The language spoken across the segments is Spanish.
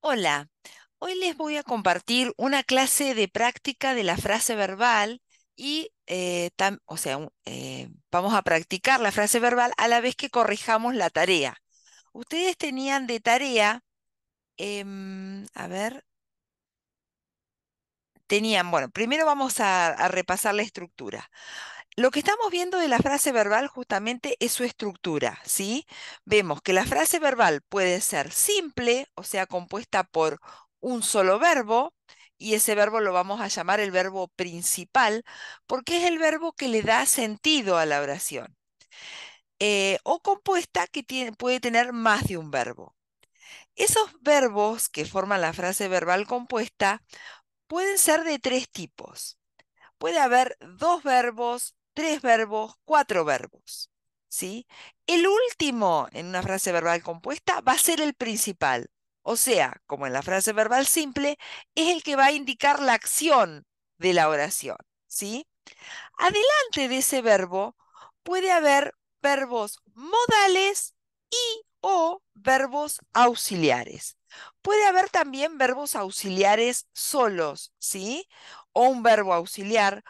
Hola, hoy les voy a compartir una clase de práctica de la frase verbal y, eh, o sea, eh, vamos a practicar la frase verbal a la vez que corrijamos la tarea. Ustedes tenían de tarea, em, a ver, tenían, bueno, primero vamos a repasar la estructura. Lo que estamos viendo de la frase verbal justamente es su estructura, ¿sí? Vemos que la frase verbal puede ser simple, o sea, compuesta por un solo verbo, y ese verbo lo vamos a llamar el verbo principal, porque es el verbo que le da sentido a la oración. Eh, o compuesta que puede tener más de un verbo. Esos verbos que forman la frase verbal compuesta pueden ser de tres tipos. Puede haber dos verbos, tres verbos, cuatro verbos. ¿sí? El último en una frase verbal compuesta va a ser el principal. O sea, como en la frase verbal simple, es el que va a indicar la acción de la oración. ¿sí? Adelante de ese verbo puede haber verbos modales y o verbos auxiliares. Puede haber también verbos auxiliares solos, ¿sí? O un verbo auxiliar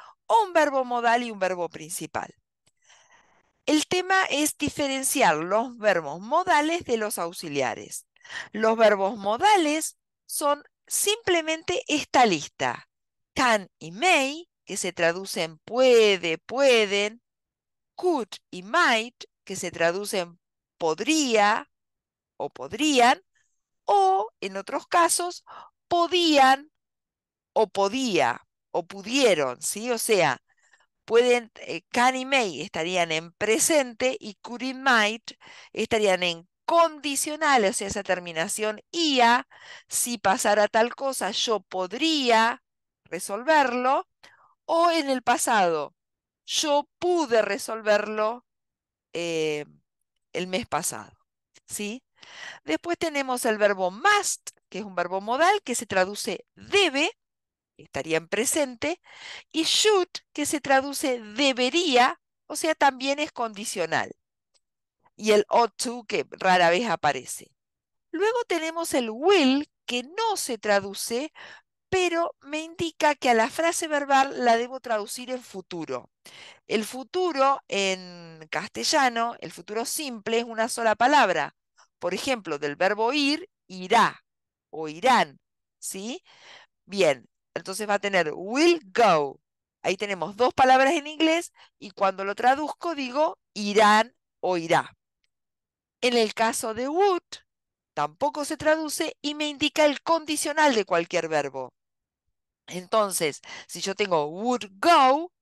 un verbo modal y un verbo principal. El tema es diferenciar los verbos modales de los auxiliares. Los verbos modales son simplemente esta lista. Can y may, que se traducen puede, pueden. Could y might, que se traducen podría o podrían. O, en otros casos, podían o podía o pudieron, ¿sí? O sea, pueden, can eh, y may estarían en presente y could y might estarían en condicional, o sea, esa terminación IA, si pasara tal cosa, yo podría resolverlo, o en el pasado, yo pude resolverlo eh, el mes pasado, ¿sí? Después tenemos el verbo must, que es un verbo modal que se traduce debe, estaría en presente y should, que se traduce debería, o sea, también es condicional. Y el ought to, que rara vez aparece. Luego tenemos el will, que no se traduce, pero me indica que a la frase verbal la debo traducir en futuro. El futuro en castellano, el futuro simple es una sola palabra. Por ejemplo, del verbo ir, irá o irán, ¿sí? Bien, entonces va a tener will go. Ahí tenemos dos palabras en inglés y cuando lo traduzco digo irán o irá. En el caso de would, tampoco se traduce y me indica el condicional de cualquier verbo. Entonces, si yo tengo would go,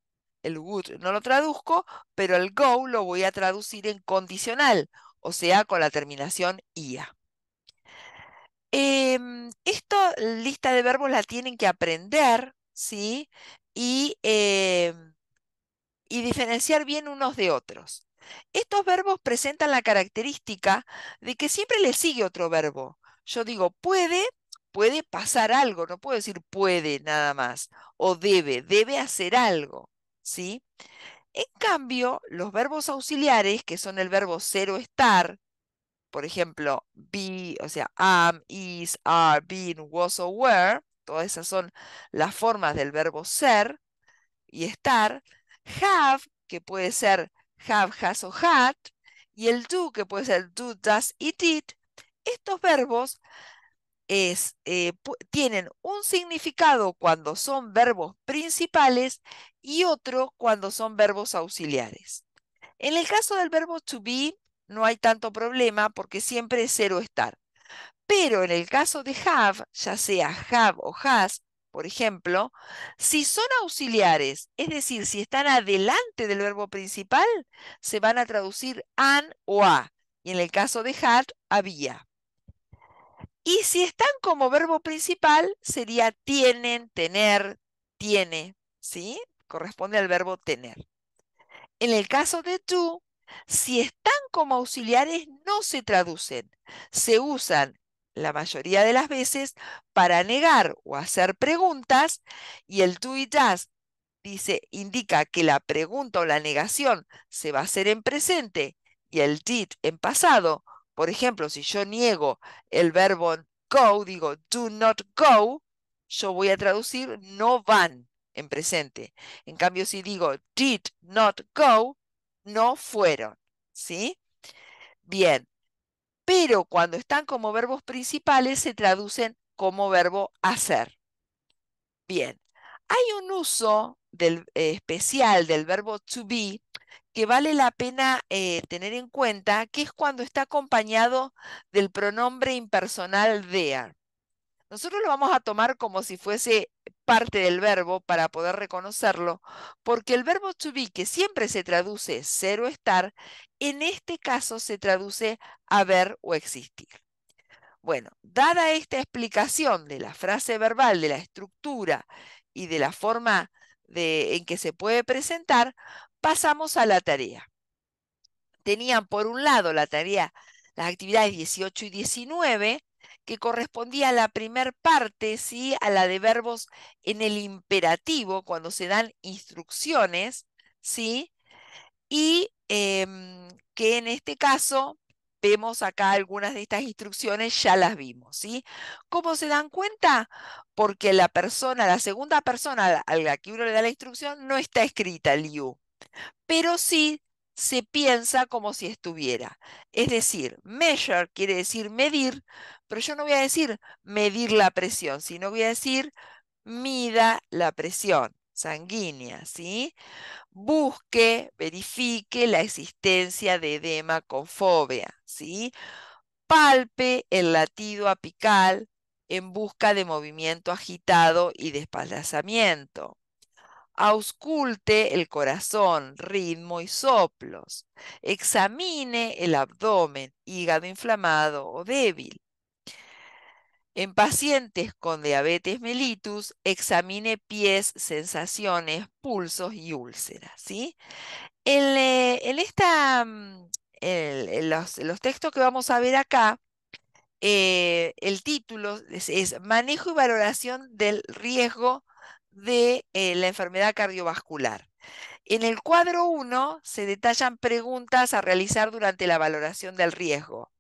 el would no lo traduzco, pero el go lo voy a traducir en condicional, o sea, con la terminación ia. Eh, em, esta lista de verbos la tienen que aprender, ¿sí? Y, em, y diferenciar bien unos de otros. Estos verbos presentan la característica de que siempre le sigue otro verbo. Yo digo puede, puede pasar algo, no puedo decir puede nada más, o debe, debe hacer algo, ¿sí? En cambio, los verbos auxiliares, que son el verbo ser o estar, por ejemplo, be, o sea, am, is, are, been, was or were, todas esas son las formas del verbo ser y estar, have, que puede ser have, has o had, y el do, que puede ser do, does it, it. estos verbos eh, tienen un significado cuando son verbos principales y otro cuando son verbos auxiliares. En el caso del verbo to be, no hay tanto problema porque siempre es cero estar. Pero en el caso de have, ya sea have o has, por ejemplo, si son auxiliares, es decir, si están adelante del verbo principal, se van a traducir an o a. Y en el caso de had, había. Y si están como verbo principal, sería tienen, tener, tiene, ¿sí? Corresponde al verbo tener. En el caso de tú, si están como auxiliares, no se traducen. Se usan la mayoría de las veces para negar o hacer preguntas y el tú y does dice, indica que la pregunta o la negación se va a hacer en presente y el did en pasado. Por ejemplo, si yo niego el verbo go, digo do not go, yo voy a traducir no van en presente. En cambio, si digo did not go, no fueron, ¿sí? Bien, pero cuando están como verbos principales se traducen como verbo hacer. Bien, hay un uso eh, especial del verbo to be que vale la pena eh, tener en cuenta, que es cuando está acompañado del pronombre impersonal there. Nosotros lo vamos a tomar como si fuese parte del verbo para poder reconocerlo, porque el verbo to be, que siempre se traduce ser o estar, en este caso se traduce haber o existir. Bueno, dada esta explicación de la frase verbal, de la estructura y de la forma en que se puede presentar, pasamos a la tarea. Tenían por un lado la tarea, las actividades 18 y 19, que correspondía a la primer parte, ¿sí? a la de verbos en el imperativo, cuando se dan instrucciones, ¿sí? y em, que en este caso vemos acá algunas de estas instrucciones, ya las vimos, ¿sí? ¿Cómo se dan cuenta? Porque la persona, la segunda persona a la que uno le da la instrucción, no está escrita Liu, pero sí se piensa como si estuviera. Es decir, measure quiere decir medir, pero yo no voy a decir medir la presión, sino voy a decir mida la presión sanguínea, ¿sí? Busque, verifique la existencia de edema con fobia, ¿sí? Palpe el latido apical en busca de movimiento agitado y desplazamiento. Ausculte el corazón, ritmo y soplos. Examine el abdomen, hígado inflamado o débil. En pacientes con diabetes mellitus, examine pies, sensaciones, pulsos y úlceras. ¿sí? Eh, en, esta, mm, eh, los, textos que vamos a ver acá, eh, el título es, Manejo y valoración del riesgo de la enfermedad cardiovascular. En el cuadro 1 se detallan preguntas a realizar durante la valoración del riesgo.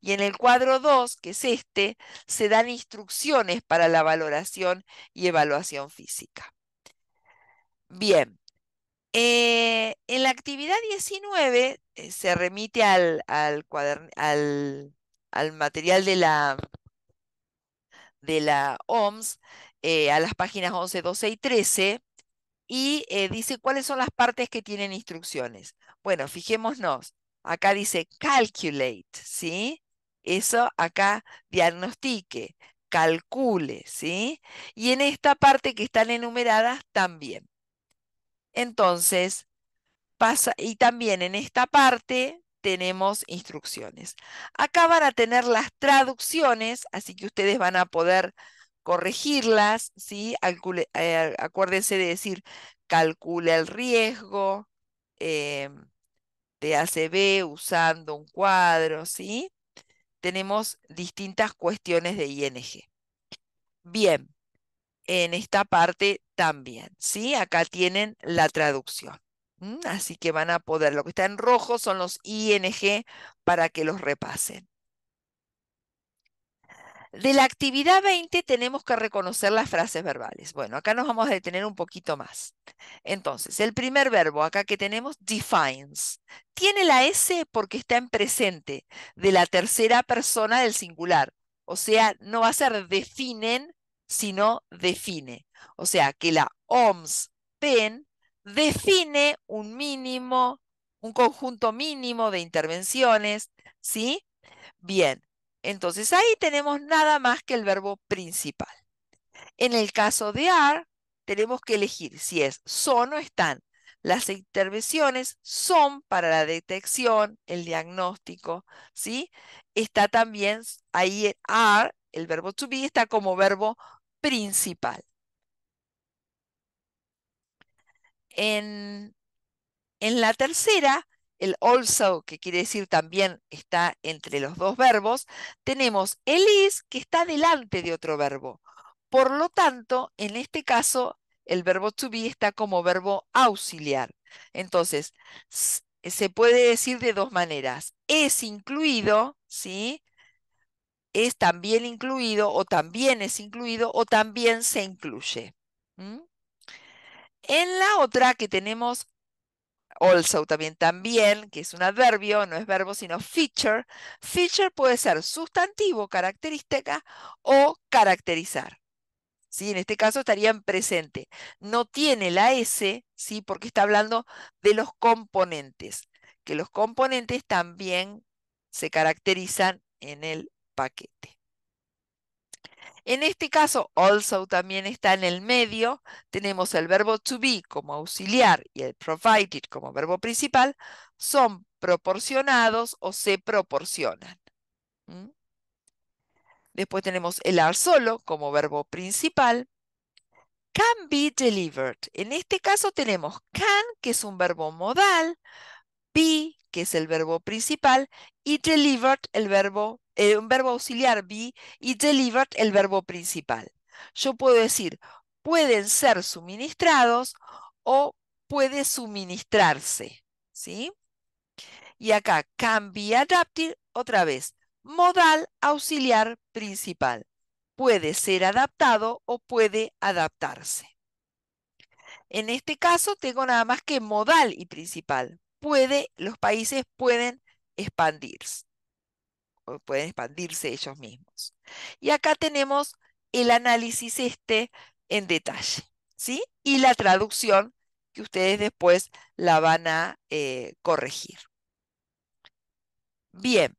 Y en el cuadro 2, que es este, se dan instrucciones para la valoración y evaluación física. Bien. Eh, en la actividad 19 eh, se remite al, material de la, de la OMS, eh, a las páginas 11, 12 y 13, y dice cuáles son las partes que tienen instrucciones. Bueno, fijémonos, Acá dice calculate, ¿sí? Eso acá diagnostique, calcule, ¿sí? Y en esta parte que están enumeradas también. Entonces, pasa, y también en esta parte tenemos instrucciones. Acá van a tener las traducciones, así que ustedes van a poder corregirlas, ¿sí? Eh, acuérdense de decir, calcule el riesgo, em, de ACB usando un cuadro, ¿sí? Tenemos distintas cuestiones de ING. Bien, en esta parte también, ¿sí? Acá tienen la traducción. Así que van a poder, lo que está en rojo son los ING para que los repasen. De la actividad 20 tenemos que reconocer las frases verbales. Bueno, acá nos vamos a detener un poquito más. Entonces, el primer verbo acá que tenemos, defines. Tiene la S porque está en presente de la tercera persona del singular. O sea, no va a ser definen, sino define. O sea, que la OMS PEN define un mínimo, un conjunto mínimo de intervenciones, ¿sí? Bien, entonces ahí tenemos nada más que el verbo principal. En el caso de are, tenemos que elegir si es son o están. Las intervenciones son para la detección, el diagnóstico, ¿sí? Está también ahí are, el verbo to be, está como verbo principal. En, en la tercera, el also, que quiere decir también está entre los dos verbos, tenemos el is que está delante de otro verbo. Por lo tanto, en este caso, el verbo to be está como verbo auxiliar. Entonces, se puede decir de dos maneras. Es incluido, ¿sí? Es también incluido o también es incluido o también se incluye. En la otra que tenemos also también, también, que es un adverbio, no es verbo, sino feature. Feature puede ser sustantivo, característica o caracterizar. ¿Sí? En este caso estaría en presente. No tiene la S, ¿sí? porque está hablando de los componentes, que los componentes también se caracterizan en el paquete. En este caso, also también está en el medio. Tenemos el verbo to be como auxiliar y el provided como verbo principal. Son proporcionados o se proporcionan. Después tenemos el are solo como verbo principal. Can be delivered. En este caso tenemos can, que es un verbo modal, be, que es el verbo principal, y delivered, el verbo, eh, un verbo auxiliar be, y delivered, el verbo principal. Yo puedo decir, pueden ser suministrados o puede suministrarse, ¿sí? Y acá, can be adapted, otra vez, modal auxiliar principal. Puede ser adaptado o puede adaptarse. En este caso tengo nada más que modal y principal los países pueden expandirse, pueden expandirse ellos mismos. Y acá tenemos el análisis este en detalle, ¿sí? Y la traducción que ustedes después la van a eh, corregir. Bien,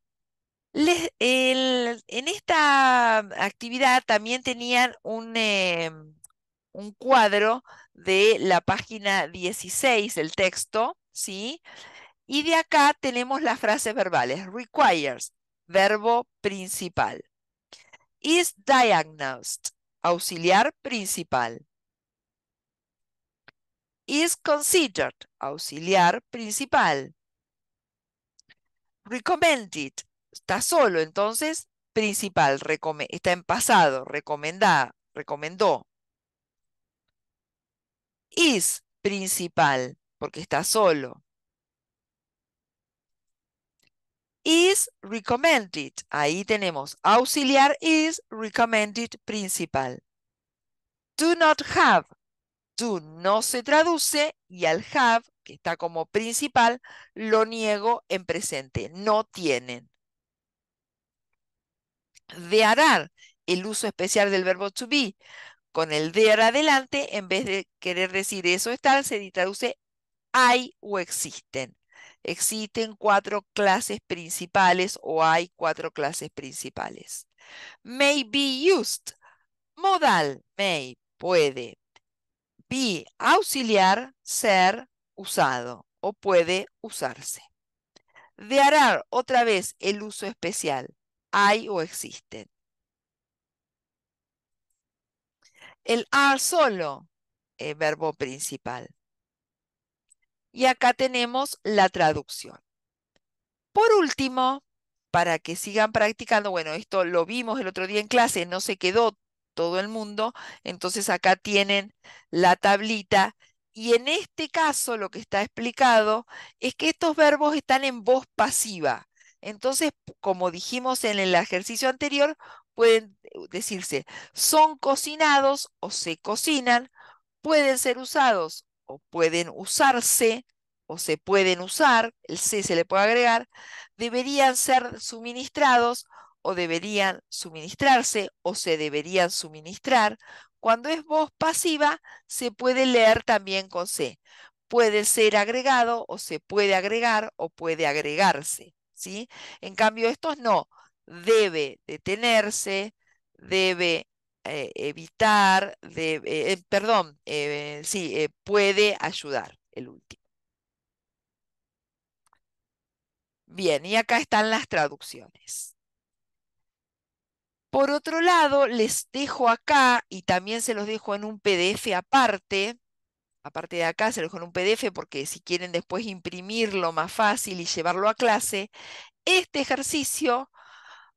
en esta actividad también tenían un, eh, un cuadro de la página 16, el texto, ¿sí? Y de acá tenemos las frases verbales. Requires, verbo principal. Is diagnosed, auxiliar principal. Is considered, auxiliar principal. Recommended, está solo, entonces principal, está en pasado, recomendó. Is principal porque está solo. Is recommended. Ahí tenemos auxiliar is recommended principal. Do not have. Do no se traduce y al have, que está como principal, lo niego en presente. No tienen. De arar el uso especial del verbo to be. Con el there adelante, en vez de querer decir eso está se traduce hay o existen. Existen cuatro clases principales o hay cuatro clases principales. May be used. Modal. May. Puede. Be. Auxiliar. Ser. Usado. O puede usarse. De arar. Otra vez el uso especial. Hay o existen. El are solo. El verbo principal. Y acá tenemos la traducción. Por último, para que sigan practicando, bueno, esto lo vimos el otro día en clase, no se quedó todo el mundo, entonces acá tienen la tablita y en este caso lo que está explicado es que estos verbos están en voz pasiva. Entonces, como dijimos en el ejercicio anterior, pueden eh, decirse son cocinados o se cocinan, pueden ser usados o pueden usarse o se pueden usar, el C se le puede agregar, deberían ser suministrados o deberían suministrarse o se deberían suministrar. Cuando es voz pasiva, se puede leer también con C. Puede ser agregado o se puede agregar o puede agregarse. ¿sí? En cambio, estos no. Debe detenerse, debe eh, evitar, de, eh, eh, perdón, sí, puede ayudar, el último. Bien, y acá están las traducciones. Por otro lado, les dejo acá, y también se los dejo en un PDF aparte, aparte de acá se los dejo en un PDF porque si quieren después imprimirlo más fácil y llevarlo a clase, este ejercicio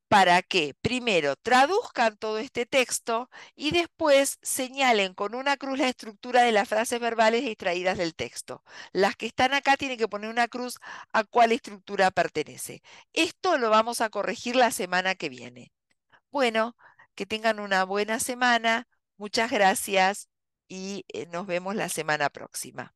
para que primero traduzcan todo este texto y después señalen con una cruz la estructura de las frases verbales extraídas del texto. Las que están acá tienen que poner una cruz a cuál estructura pertenece. Esto lo vamos a corregir la semana que viene. Bueno, que tengan una buena semana. Muchas gracias y eh, nos vemos la semana próxima.